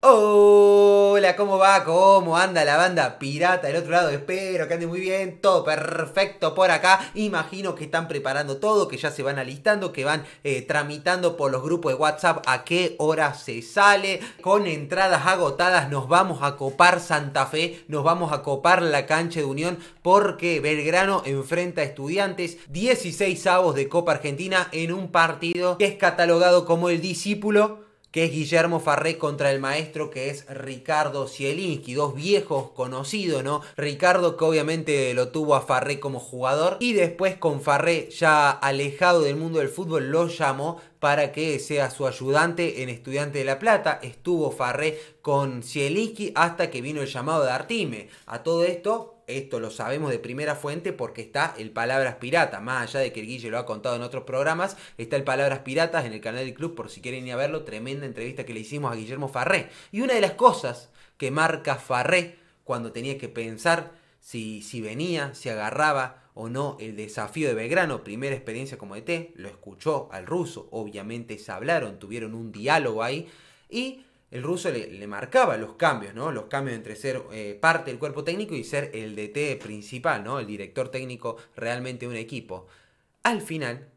Hola, ¿cómo va? ¿Cómo anda la banda pirata del otro lado? Espero que ande muy bien, todo perfecto por acá. Imagino que están preparando todo, que ya se van alistando, que van eh, tramitando por los grupos de WhatsApp a qué hora se sale. Con entradas agotadas nos vamos a copar Santa Fe, nos vamos a copar la cancha de Unión porque Belgrano enfrenta a estudiantes 16 avos de Copa Argentina en un partido que es catalogado como el discípulo que es Guillermo Farré contra el maestro que es Ricardo Zielinski, dos viejos conocidos, ¿no? Ricardo que obviamente lo tuvo a Farré como jugador y después con Farré ya alejado del mundo del fútbol lo llamó para que sea su ayudante en Estudiante de La Plata. Estuvo Farré con Zielinski hasta que vino el llamado de Artime. A todo esto, esto lo sabemos de primera fuente porque está el Palabras Pirata, más allá de que el Guille lo ha contado en otros programas, está el Palabras Piratas en el canal del club, por si quieren ir a verlo, tremenda entrevista que le hicimos a Guillermo Farré. Y una de las cosas que marca Farré cuando tenía que pensar si, si venía, si agarraba o no el desafío de Belgrano, primera experiencia como ET, lo escuchó al ruso, obviamente se hablaron, tuvieron un diálogo ahí y el ruso le, marcaba los cambios, ¿no? Los cambios entre ser eh, parte del cuerpo técnico y ser el DT principal, ¿no? El director técnico realmente de un equipo. Al final,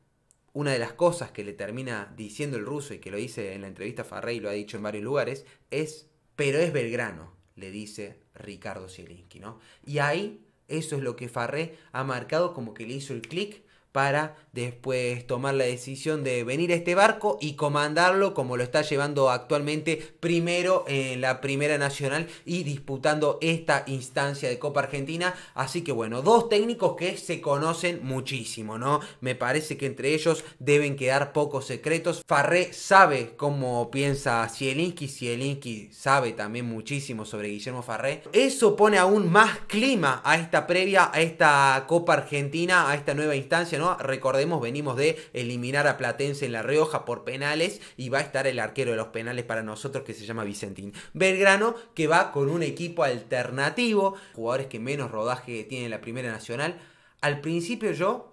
una de las cosas que le termina diciendo el ruso y que lo dice en la entrevista Farré y lo ha dicho en varios lugares, es, pero es Belgrano, le dice Ricardo Zielinski, ¿no? Y ahí, eso es lo que Farré ha marcado como que le hizo el clic para después tomar la decisión de venir a este barco y comandarlo como lo está llevando actualmente primero en la Primera Nacional y disputando esta instancia de Copa Argentina. Así que bueno, dos técnicos que se conocen muchísimo, ¿no? Me parece que entre ellos deben quedar pocos secretos. Farré sabe cómo piensa Zielinski, Zielinski sabe también muchísimo sobre Guillermo Farré. Eso pone aún más clima a esta previa, a esta Copa Argentina, a esta nueva instancia, Recordemos, venimos de eliminar a Platense en La Rioja por penales y va a estar el arquero de los penales para nosotros que se llama Vicentín. Belgrano que va con un equipo alternativo, jugadores que menos rodaje tienen en la Primera Nacional. Al principio yo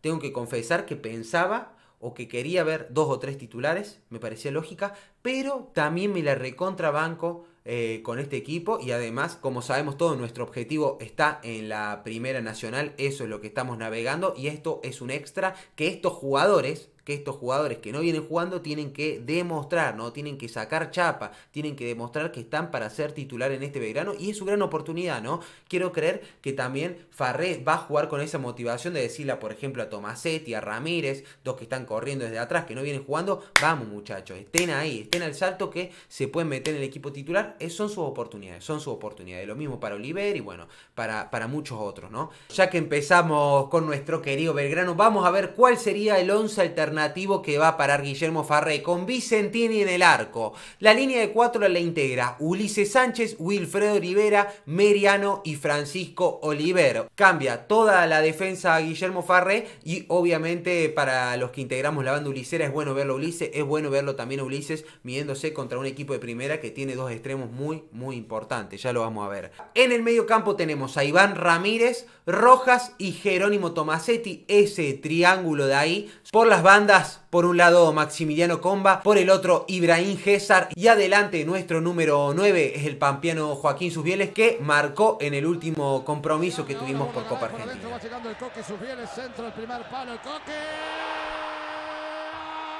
tengo que confesar que pensaba o que quería ver dos o tres titulares, me parecía lógica, pero también me la recontrabanco eh, con este equipo y además, como sabemos todos, nuestro objetivo está en la Primera Nacional, eso es lo que estamos navegando y esto es un extra que estos jugadores que estos jugadores que no vienen jugando tienen que demostrar, ¿no? Tienen que sacar chapa, tienen que demostrar que están para ser titular en este verano y es su gran oportunidad, ¿no? Quiero creer que también Farré va a jugar con esa motivación de decirle, por ejemplo, a Tomasetti, a Ramírez, dos que están corriendo desde atrás, que no vienen jugando, vamos muchachos, estén ahí, estén al salto que se pueden meter en el equipo titular eh, son sus oportunidades, son sus oportunidades. Lo mismo para Oliver y bueno, para, para muchos otros, ¿no? Ya que empezamos con nuestro querido Belgrano, vamos a ver cuál sería el 11 alternativo que va a parar Guillermo Farré con Vicentini en el arco. La línea de cuatro la integra Ulises Sánchez, Wilfredo Rivera, Meriano y Francisco Olivero. Cambia toda la defensa a Guillermo Farré y obviamente para los que integramos la banda Ulisera es bueno verlo Ulises, es bueno verlo también Ulises midiéndose contra un equipo de primera que tiene dos extremos muy, muy importante. Ya lo vamos a ver. En el medio campo tenemos a Iván Ramírez, Rojas y Jerónimo Tomasetti. Ese triángulo de ahí. Por las bandas, por un lado Maximiliano Comba, por el otro Ibrahim Gésar. Y adelante nuestro número 9 es el pampeano Joaquín Susbieles que marcó en el último compromiso que tuvimos por Copa Argentina.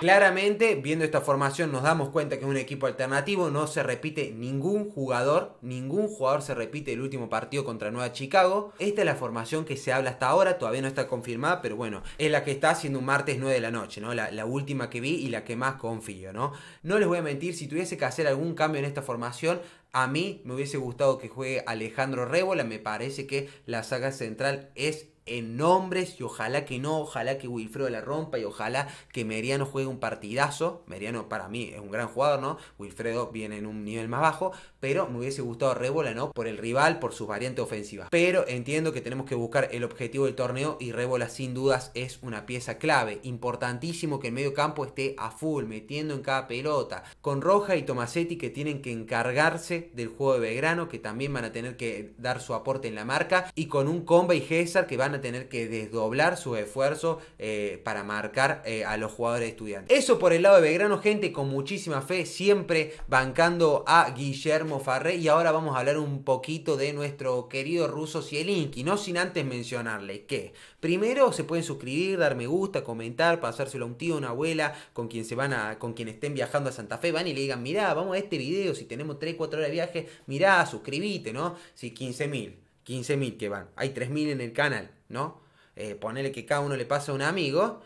Claramente, viendo esta formación, nos damos cuenta que es un equipo alternativo. No se repite ningún jugador. Ningún jugador se repite el último partido contra Nueva Chicago. Esta es la formación que se habla hasta ahora. Todavía no está confirmada, pero bueno, es la que está haciendo un martes 9 de la noche, ¿no? La, la última que vi y la que más confío, ¿no? No les voy a mentir, si tuviese que hacer algún cambio en esta formación, a mí me hubiese gustado que juegue Alejandro Rébola. Me parece que la saga central es en nombres y ojalá que no, ojalá que Wilfredo la rompa y ojalá que Meriano juegue un partidazo. Meriano para mí es un gran jugador, ¿no? Wilfredo viene en un nivel más bajo, pero me hubiese gustado Rebola ¿no? Por el rival, por sus variantes ofensivas. Pero entiendo que tenemos que buscar el objetivo del torneo y Rébola sin dudas es una pieza clave. Importantísimo que el medio campo esté a full, metiendo en cada pelota. Con Roja y Tomasetti que tienen que encargarse del juego de Belgrano, que también van a tener que dar su aporte en la marca. Y con un Comba y Gesar que van a tener que desdoblar sus esfuerzos eh, para marcar eh, a los jugadores estudiantes. Eso por el lado de Belgrano, gente con muchísima fe, siempre bancando a Guillermo Farré. Y ahora vamos a hablar un poquito de nuestro querido ruso y no sin antes mencionarle que primero se pueden suscribir, dar me gusta, comentar, pasárselo a un tío, una abuela, con quien se van a, con quien estén viajando a Santa Fe, van y le digan, mirá, vamos a este video, si tenemos 3, 4 horas de viaje, mirá, suscríbete ¿no? Si 15.000, 15.000 que van. Hay 3.000 en el canal. ¿no? Eh, ponerle que cada uno le pasa a un amigo,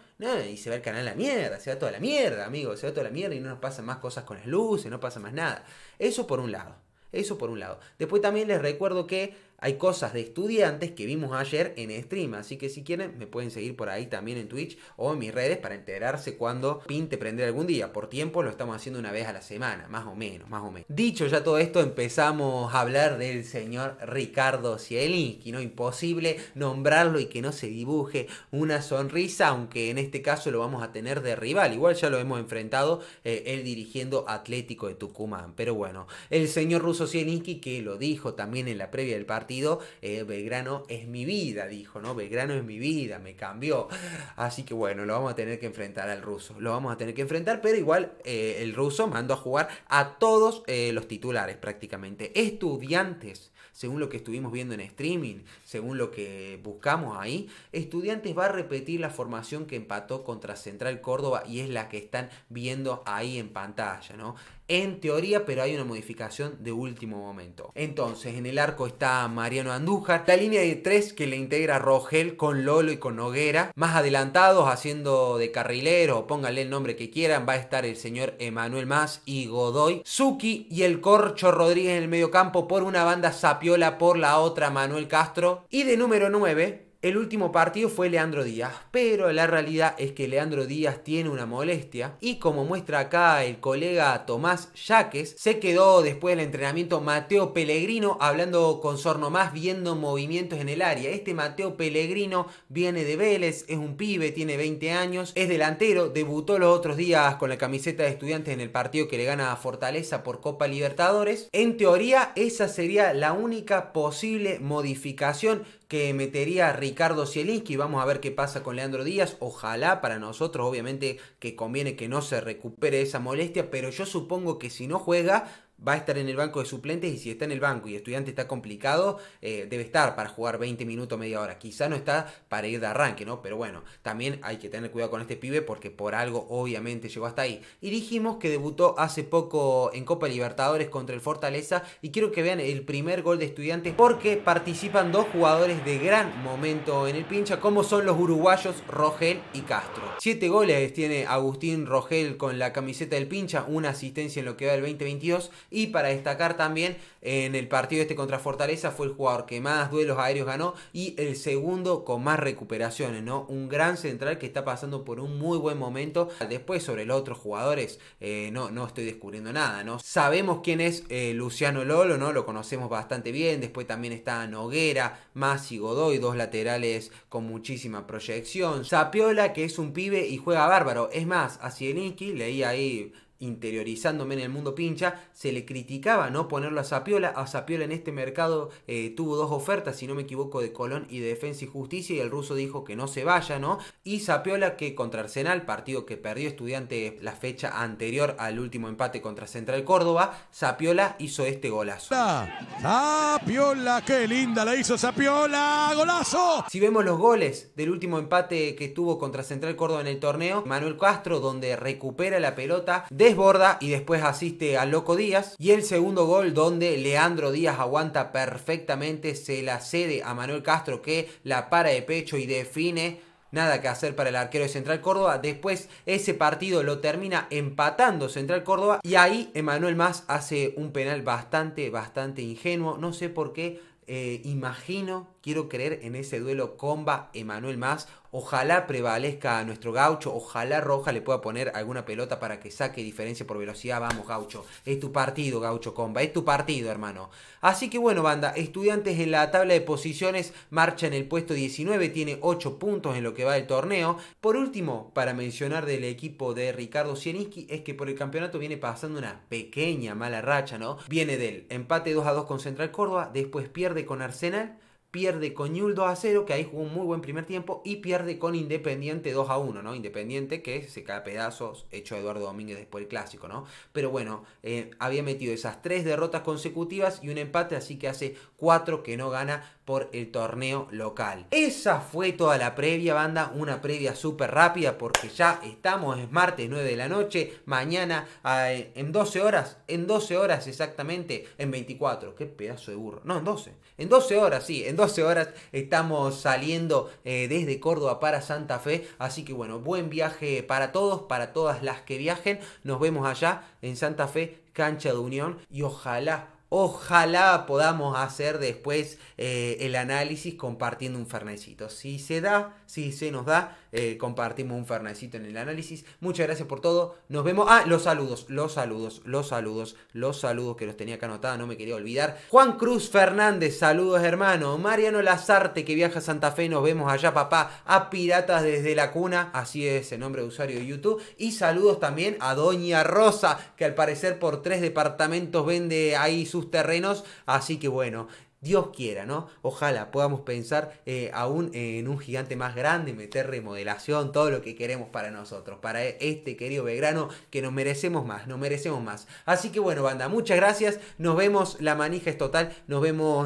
y se va el canal la mierda, se va toda la mierda, amigo, se va toda la mierda y no nos pasan más cosas con las luces, no pasa más nada. Eso por un lado, eso por un lado. Después también les recuerdo que hay cosas de estudiantes que vimos ayer en stream. Así que si quieren, me pueden seguir por ahí también en Twitch o en mis redes para enterarse cuando pinte prender algún día. Por tiempo lo estamos haciendo una vez a la semana, más o menos, más o menos. Dicho ya todo esto, empezamos a hablar del señor Ricardo Zielinski. No imposible nombrarlo y que no se dibuje una sonrisa, aunque en este caso lo vamos a tener de rival. Igual ya lo hemos enfrentado el eh, él dirigiendo Atlético de Tucumán. Pero bueno, el señor ruso Sielinski que lo dijo también en la previa del partido partido, eh, Belgrano es mi vida, dijo, ¿no? Belgrano es mi vida, me cambió. Así que bueno, lo vamos a tener que enfrentar al ruso, lo vamos a tener que enfrentar, pero igual eh, el ruso mandó a jugar a todos eh, los titulares prácticamente. Estudiantes, según lo que estuvimos viendo en streaming, según lo que buscamos ahí, estudiantes va a repetir la formación que empató contra Central Córdoba y es la que están viendo ahí en pantalla, ¿no? en teoría, pero hay una modificación de último momento. Entonces, en el arco está Mariano Andújar, la línea de tres que le integra Rogel con Lolo y con Noguera, más adelantados haciendo de carrilero, pónganle el nombre que quieran, va a estar el señor Emanuel Más y Godoy, Suki y el Corcho Rodríguez en el medio campo por una banda Sapiola por la otra Manuel Castro y de número 9 el último partido fue Leandro Díaz, pero la realidad es que Leandro Díaz tiene una molestia y como muestra acá el colega Tomás Yaques, se quedó después del entrenamiento Mateo Pellegrino hablando con más, viendo movimientos en el área. Este Mateo Pellegrino viene de Vélez, es un pibe, tiene 20 años, es delantero, debutó los otros días con la camiseta de estudiantes en el partido que le gana a Fortaleza por Copa Libertadores. En teoría esa sería la única posible modificación que metería Ricardo Zielinski. Vamos a ver qué pasa con Leandro Díaz. Ojalá para nosotros, obviamente, que conviene que no se recupere esa molestia, pero yo supongo que si no juega, va a estar en el banco de suplentes y si está en el banco y estudiante está complicado, eh, debe estar para jugar 20 minutos, media hora. Quizá no está para ir de arranque, ¿no? Pero bueno, también hay que tener cuidado con este pibe porque por algo obviamente llegó hasta ahí. Y dijimos que debutó hace poco en Copa Libertadores contra el Fortaleza y quiero que vean el primer gol de estudiantes porque participan dos jugadores de gran momento en el pincha como son los uruguayos Rogel y Castro. Siete goles tiene Agustín Rogel con la camiseta del pincha, una asistencia en lo que va del 2022 y para destacar también, en el partido este contra Fortaleza fue el jugador que más duelos aéreos ganó y el segundo con más recuperaciones, ¿no? Un gran central que está pasando por un muy buen momento. Después sobre los otros jugadores, eh, no, no estoy descubriendo nada, ¿no? Sabemos quién es eh, Luciano Lolo, ¿no? Lo conocemos bastante bien. Después también está Noguera, Masi Godoy, dos laterales con muchísima proyección. Sapiola, que es un pibe y juega bárbaro. Es más, a Cielinski leí ahí interiorizándome en el mundo pincha, se le criticaba no ponerlo a Zapiola. A Zapiola en este mercado eh, tuvo dos ofertas, si no me equivoco, de Colón y de Defensa y Justicia, y el ruso dijo que no se vaya, ¿no? Y Zapiola que contra Arsenal, partido que perdió estudiante la fecha anterior al último empate contra Central Córdoba, Zapiola hizo este golazo. Ah, Zapiola, qué linda la hizo Zapiola, golazo. Si vemos los goles del último empate que tuvo contra Central Córdoba en el torneo, Manuel Castro, donde recupera la pelota de desborda y después asiste a Loco Díaz. Y el segundo gol donde Leandro Díaz aguanta perfectamente, se la cede a Manuel Castro que la para de pecho y define nada que hacer para el arquero de Central Córdoba. Después ese partido lo termina empatando Central Córdoba y ahí Emanuel Más hace un penal bastante, bastante ingenuo. No sé por qué. Eh, imagino, quiero creer en ese duelo comba Emanuel Más Ojalá prevalezca nuestro gaucho, ojalá Roja le pueda poner alguna pelota para que saque diferencia por velocidad. Vamos, gaucho. Es tu partido, gaucho comba. Es tu partido, hermano. Así que bueno, banda, estudiantes en la tabla de posiciones marcha en el puesto 19, tiene 8 puntos en lo que va del torneo. Por último, para mencionar del equipo de Ricardo Sieniski, es que por el campeonato viene pasando una pequeña mala racha, ¿no? Viene del empate 2 a 2 con Central Córdoba, después pierde con Arsenal pierde con Ñul 2 a 0, que ahí jugó un muy buen primer tiempo, y pierde con Independiente 2 a 1, ¿no? Independiente que se cae a pedazos, hecho Eduardo Domínguez después del clásico, ¿no? Pero bueno, eh, había metido esas tres derrotas consecutivas y un empate, así que hace cuatro que no gana por el torneo local. Esa fue toda la previa, banda. Una previa súper rápida porque ya estamos, es martes 9 de la noche. Mañana eh, en 12 horas, en 12 horas exactamente, en 24. Qué pedazo de burro. No, en 12. En 12 horas, sí, en 12 horas estamos saliendo eh, desde Córdoba para Santa Fe. Así que bueno, buen viaje para todos, para todas las que viajen. Nos vemos allá en Santa Fe, cancha de Unión. Y ojalá Ojalá podamos hacer después eh, el análisis compartiendo un fernecito. Si se da, si se nos da, eh, compartimos un fernecito en el análisis. Muchas gracias por todo. Nos vemos. Ah, los saludos, los saludos, los saludos, los saludos que los tenía acá anotados, no me quería olvidar. Juan Cruz Fernández, saludos hermano. Mariano Lazarte que viaja a Santa Fe, nos vemos allá papá. A Piratas desde la cuna, así es el nombre de usuario de YouTube. Y saludos también a Doña Rosa, que al parecer por tres departamentos vende ahí sus terrenos. Así que bueno, Dios quiera, ¿no? Ojalá podamos pensar eh, aún en un gigante más grande, meter remodelación, todo lo que queremos para nosotros, para e-, este querido Belgrano, que nos merecemos más, nos merecemos más. Así que bueno, banda, muchas gracias, nos vemos, la manija es total, nos vemos